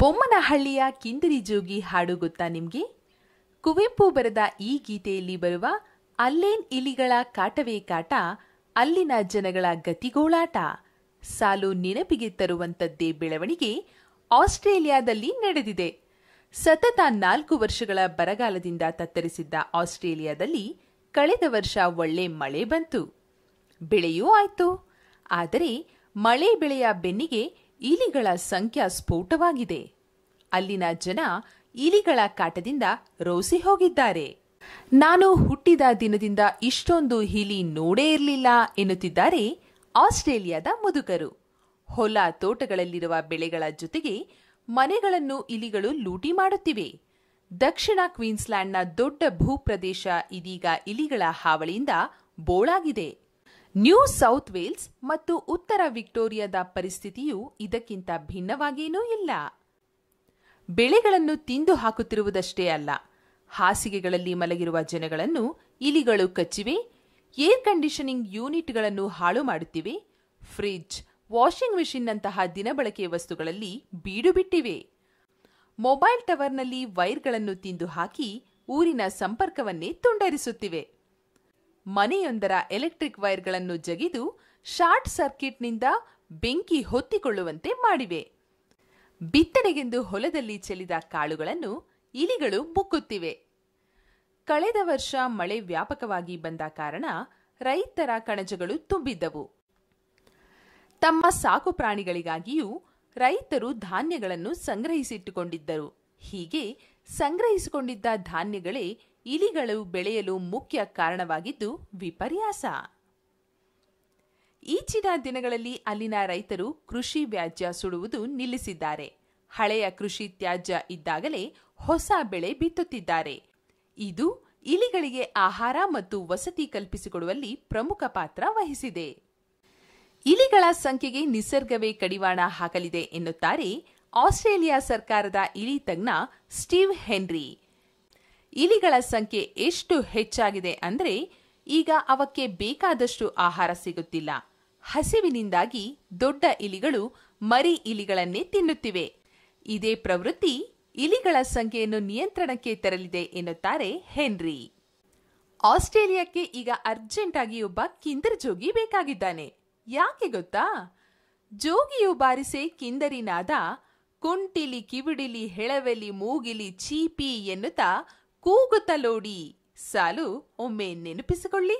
ಬೊಮ್ಮನಹಳ್ಳಿಯ ಕಿಂದಿರಿ ಜೋಗಿ ಹಾಡು ಗೊತ್ತಾ ನಿಮ್ಗೆ ಕುವೆಂಪು ಬರೆದ ಈ ಗೀತೆಯಲ್ಲಿ ಬರುವ ಅಲ್ಲೇನ್ ಇಲಿಗಳ ಕಾಟವೇ ಕಾಟ ಅಲ್ಲಿನ ಜನಗಳ ಗತಿಗೋಳಾಟ ಸಾಲು ನೆನಪಿಗೆ ತರುವಂತದ್ದೇ ಬೆಳವಣಿಗೆ ಆಸ್ಟ್ರೇಲಿಯಾದಲ್ಲಿ ನಡೆದಿದೆ ಸತತ ನಾಲ್ಕು ವರ್ಷಗಳ ಬರಗಾಲದಿಂದ ತತ್ತರಿಸಿದ್ದ ಆಸ್ಟ್ರೇಲಿಯಾದಲ್ಲಿ ಕಳೆದ ವರ್ಷ ಒಳ್ಳೆ ಮಳೆ ಬಂತು ಬೆಳೆಯೂ ಆಯ್ತು ಆದರೆ ಮಳೆ ಬೆಳೆಯ ಬೆನ್ನಿಗೆ ಇಲಿಗಳ ಸಂಖ್ಯೆ ಸ್ಫೋಟವಾಗಿದೆ ಅಲ್ಲಿನ ಜನ ಇಲಿಗಳ ಕಾಟದಿಂದ ರೋಸಿ ಹೋಗಿದ್ದಾರೆ ನಾನು ಹುಟ್ಟಿದ ದಿನದಿಂದ ಇಷ್ಟೊಂದು ಇಲಿ ನೋಡೇ ಇರಲಿಲ್ಲ ಎನ್ನುತ್ತಿದ್ದಾರೆ ಆಸ್ಟ್ರೇಲಿಯಾದ ಮುದುಕರು ಹೊಲ ತೋಟಗಳಲ್ಲಿರುವ ಬೆಳೆಗಳ ಜೊತೆಗೆ ಮನೆಗಳನ್ನು ಇಲಿಗಳು ಲೂಟಿ ಮಾಡುತ್ತಿವೆ ದಕ್ಷಿಣ ಕ್ವೀನ್ಸ್ಲ್ಯಾಂಡ್ನ ದೊಡ್ಡ ಭೂಪ್ರದೇಶ ಇದೀಗ ಇಲಿಗಳ ಹಾವಳಿಯಿಂದ ಬೋಳಾಗಿದೆ ನ್ಯೂ ಸೌತ್ ವೇಲ್ಸ್ ಮತ್ತು ಉತ್ತರ ವಿಕ್ಟೋರಿಯಾದ ಪರಿಸ್ಥಿತಿಯು ಇದಕ್ಕಿಂತ ಭಿನ್ನವಾಗೇನೂ ಇಲ್ಲ ಬೆಳೆಗಳನ್ನು ತಿಂದು ಹಾಕುತ್ತಿರುವುದಷ್ಟೇ ಅಲ್ಲ ಹಾಸಿಗೆಗಳಲ್ಲಿ ಮಲಗಿರುವ ಜನಗಳನ್ನು ಇಲಿಗಳು ಕಚ್ಚಿವೆ ಏರ್ ಕಂಡೀಷನಿಂಗ್ ಯೂನಿಟ್ಗಳನ್ನು ಹಾಳು ಮಾಡುತ್ತಿವೆ ಫ್ರಿಜ್ ವಾಷಿಂಗ್ ಮೆಷಿನ್ನಂತಹ ದಿನಬಳಕೆ ವಸ್ತುಗಳಲ್ಲಿ ಬೀಡು ಬಿಟ್ಟಿವೆ ಮೊಬೈಲ್ ಟವರ್ನಲ್ಲಿ ವೈರ್ಗಳನ್ನು ತಿಂದು ಹಾಕಿ ಊರಿನ ಸಂಪರ್ಕವನ್ನೇ ತುಂಡರಿಸುತ್ತಿವೆ ಮನೆಯೊಂದರ ಎಲೆಕ್ಟ್ರಿಕ್ ವೈರ್ಗಳನ್ನು ಜಗಿದು ಶಾರ್ಟ್ ಸರ್ಕ್ಯೂಟ್ನಿಂದ ಬೆಂಕಿ ಹೊತ್ತಿಕೊಳ್ಳುವಂತೆ ಮಾಡಿವೆ ಬಿತ್ತನೆಗೆಂದು ಹೊಲದಲ್ಲಿ ಚೆಲ್ಲಿದ ಕಾಳುಗಳನ್ನು ಇಲಿಗಳು ಮುಕ್ಕುತ್ತಿವೆ ಕಳೆದ ವರ್ಷ ಮಳೆ ವ್ಯಾಪಕವಾಗಿ ಬಂದ ಕಾರಣ ರೈತರ ಕಣಜಗಳು ತುಂಬಿದ್ದವು ತಮ್ಮ ಸಾಕು ರೈತರು ಧಾನ್ಯಗಳನ್ನು ಸಂಗ್ರಹಿಸಿಟ್ಟುಕೊಂಡಿದ್ದರು ಹೀಗೆ ಸಂಗ್ರಹಿಸಿಕೊಂಡಿದ್ದ ಧಾನ್ಯಗಳೇ ಇಲಿಗಳು ಬೆಳೆಯಲು ಮುಖ್ಯ ಕಾರಣವಾಗಿದ್ದು ವಿಪರ್ಯಾಸ ಈಚಿನ ದಿನಗಳಲ್ಲಿ ಅಲ್ಲಿನ ರೈತರು ಕೃಷಿ ವ್ಯಾಜ್ಯ ಸುಡುವುದು ನಿಲ್ಲಿಸಿದ್ದಾರೆ ಹಳೆಯ ಕೃಷಿ ತ್ಯಾಜ್ಯ ಇದ್ದಾಗಲೇ ಹೊಸ ಬೆಳೆ ಬಿತ್ತುತ್ತಿದ್ದಾರೆ ಇದು ಇಲಿಗಳಿಗೆ ಆಹಾರ ಮತ್ತು ವಸತಿ ಕಲ್ಪಿಸಿಕೊಡುವಲ್ಲಿ ಪ್ರಮುಖ ಪಾತ್ರ ವಹಿಸಿದೆ ಇಲಿಗಳ ಸಂಖ್ಯೆಗೆ ನಿಸರ್ಗವೇ ಕಡಿವಾಣ ಹಾಕಲಿದೆ ಎನ್ನುತ್ತಾರೆ ಆಸ್ಟ್ರೇಲಿಯಾ ಸರ್ಕಾರದ ಇಲಿ ತಜ್ಞ ಸ್ಟೀವ್ ಹೆನ್ರಿ ಇಲಿಗಳ ಸಂಖ್ಯೆ ಎಷ್ಟು ಹೆಚ್ಚಾಗಿದೆ ಅಂದರೆ ಈಗ ಅವಕ್ಕೆ ಬೇಕಾದಷ್ಟು ಆಹಾರ ಸಿಗುತ್ತಿಲ್ಲ ಹಸಿವಿನಿಂದಾಗಿ ದೊಡ್ಡ ಇಲಿಗಳು ಮರಿ ಇಲಿಗಳನ್ನೇ ತಿನ್ನುತ್ತಿವೆ ಇದೇ ಪ್ರವೃತ್ತಿ ಇಲಿಗಳ ಸಂಖ್ಯೆಯನ್ನು ನಿಯಂತ್ರಣಕ್ಕೆ ತರಲಿದೆ ಎನ್ನುತ್ತಾರೆ ಹೆನ್ರಿ ಆಸ್ಟ್ರೇಲಿಯಾಕ್ಕೆ ಈಗ ಅರ್ಜೆಂಟ್ ಆಗಿ ಒಬ್ಬ ಕಿಂದರ್ ಜೋಗಿ ಬೇಕಾಗಿದ್ದಾನೆ ಯಾಕೆ ಗೊತ್ತಾ ಜೋಗಿಯು ಬಾರಿಸೆ ಕಿಂದರಿನಾದ ಕುಂಟಿಲಿ ಕಿವಿಡಿಲಿ ಹೆಳವೆಲಿ ಮೂಗಿಲಿ ಚೀಪಿ ಎನ್ನುತ್ತಾ ಕೂಗುತ್ತಲೋಡಿ ಸಾಲು ಒಮ್ಮೆ ನೆನಪಿಸಿಕೊಳ್ಳಿ